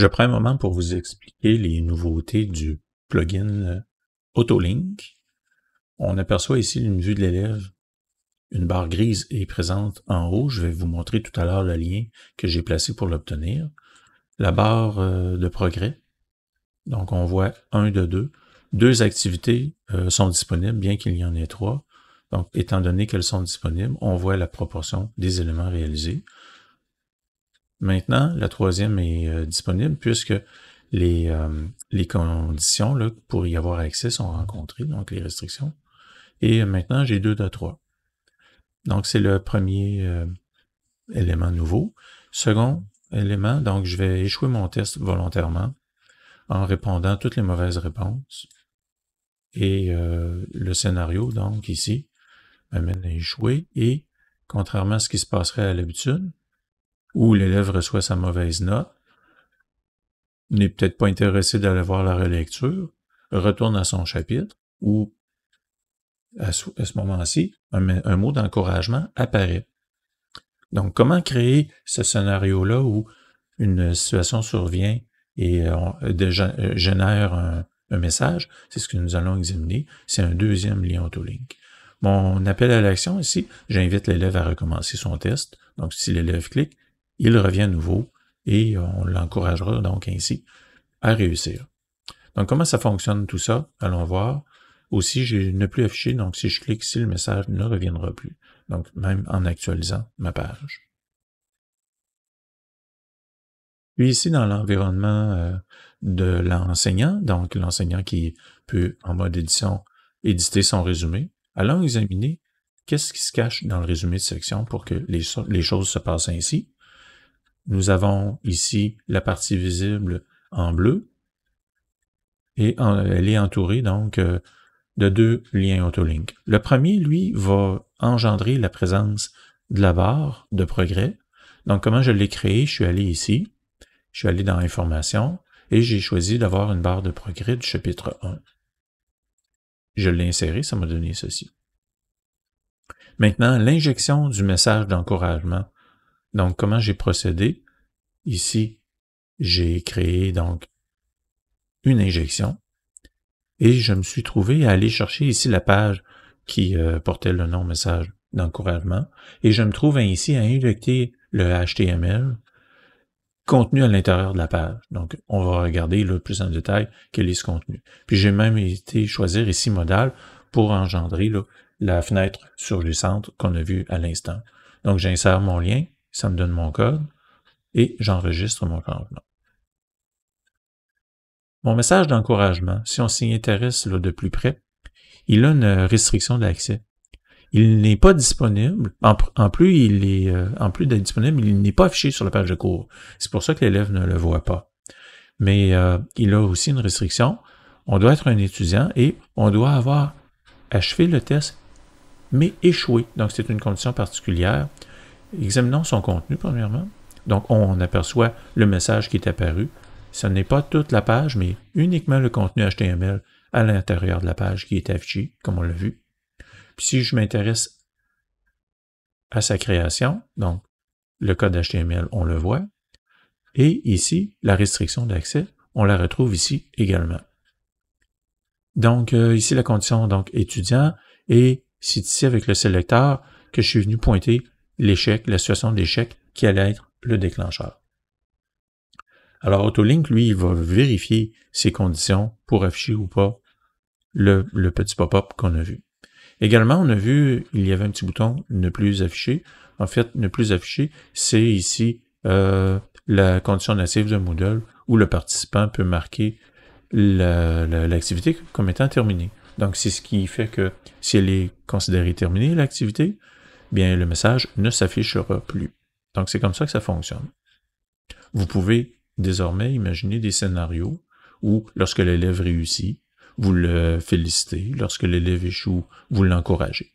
Je prends un moment pour vous expliquer les nouveautés du plugin euh, Autolink. On aperçoit ici une vue de l'élève. Une barre grise est présente en haut. Je vais vous montrer tout à l'heure le lien que j'ai placé pour l'obtenir. La barre euh, de progrès. Donc on voit un de deux. Deux activités euh, sont disponibles, bien qu'il y en ait trois. Donc étant donné qu'elles sont disponibles, on voit la proportion des éléments réalisés. Maintenant, la troisième est euh, disponible puisque les, euh, les conditions pour y avoir accès sont rencontrées, donc les restrictions. Et euh, maintenant, j'ai deux de trois. Donc, c'est le premier élément nouveau. Second élément, donc je vais échouer mon test volontairement en répondant toutes les mauvaises réponses. Et le scénario, donc ici, m'amène à échouer. Et contrairement à ce qui se passerait à l'habitude, ou l'élève reçoit sa mauvaise note, n'est peut-être pas intéressé d'aller voir la relecture, retourne à son chapitre, ou à ce, moment-ci, un, mot d'encouragement apparaît. Donc, comment créer ce scénario-là où une situation survient et euh, on euh, euh, génère un, message? C'est ce que nous allons examiner. C'est un deuxième lien link Mon appel à l'action ici, j'invite l'élève à recommencer son test. Donc, si l'élève clique, il revient à nouveau et on l'encouragera donc ainsi à réussir. Donc, comment ça fonctionne tout ça? Allons voir. Aussi, je ne plus affiché, donc si je clique ici, le message ne reviendra plus. Donc, même en actualisant ma page. Puis ici, dans l'environnement euh, de l'enseignant, donc l'enseignant qui peut, en mode édition, éditer son résumé, allons examiner qu'est-ce qui se cache dans le résumé de section pour que les, les choses se passent ainsi. Nous avons ici la partie visible en bleu et elle est entourée donc euh, de deux liens autolink. Le premier, lui, va engendrer la présence de la barre de progrès. Donc, comment je l'ai créé? Je suis allé ici, je suis allé dans informations et j'ai choisi d'avoir une barre de progrès du chapitre 1. Je l'ai inséré, ça m'a donné ceci. Maintenant, l'injection du message d'encouragement donc, comment j'ai procédé? Ici, j'ai créé donc une injection et je me suis trouvé à aller chercher ici la page qui euh, portait le nom message d'encouragement et je me trouve ici à injecter le HTML contenu à l'intérieur de la page. Donc, on va regarder le plus en détail quel est ce contenu. Puis, j'ai même été choisir ici modal pour engendrer la fenêtre sur le centre qu'on a vu à l'instant. Donc, j'insère mon lien ça me donne mon code et j'enregistre mon changement. Mon message d'encouragement, si on s'y intéresse de plus près, il a une restriction d'accès. Il n'est pas disponible, en, plus il est, euh, en plus d'être disponible, il n'est pas affiché sur la page de cours. C'est pour ça que l'élève ne le voit pas. Mais euh, il a aussi une restriction. On doit être un étudiant et on doit avoir achevé le test, mais échoué. Donc c'est une condition particulière. Examinons son contenu, premièrement. Donc, on aperçoit le message qui est apparu. Ce n'est pas toute la page, mais uniquement le contenu HTML à l'intérieur de la page qui est affiché, comme on l'a vu. Puis si je m'intéresse à sa création, donc le code HTML, on le voit. Et ici, la restriction d'accès, on la retrouve ici également. Donc, euh, ici, la condition donc étudiant, et c'est ici avec le sélecteur que je suis venu pointer l'échec, la situation d'échec qui allait être le déclencheur. Alors Autolink, lui, il va vérifier ces conditions pour afficher ou pas le, petit pop-up qu'on a vu. Également, on a vu, il y avait un petit bouton ne plus afficher. En fait, ne plus afficher, c'est ici euh, la condition native de Moodle où le participant peut marquer l'activité comme étant terminée. Donc, c'est ce qui fait que si elle est considérée terminée, l'activité, bien le message ne s'affichera plus. Donc c'est comme ça que ça fonctionne. Vous pouvez désormais imaginer des scénarios où, lorsque l'élève réussit, vous le félicitez, lorsque l'élève échoue, vous l'encouragez.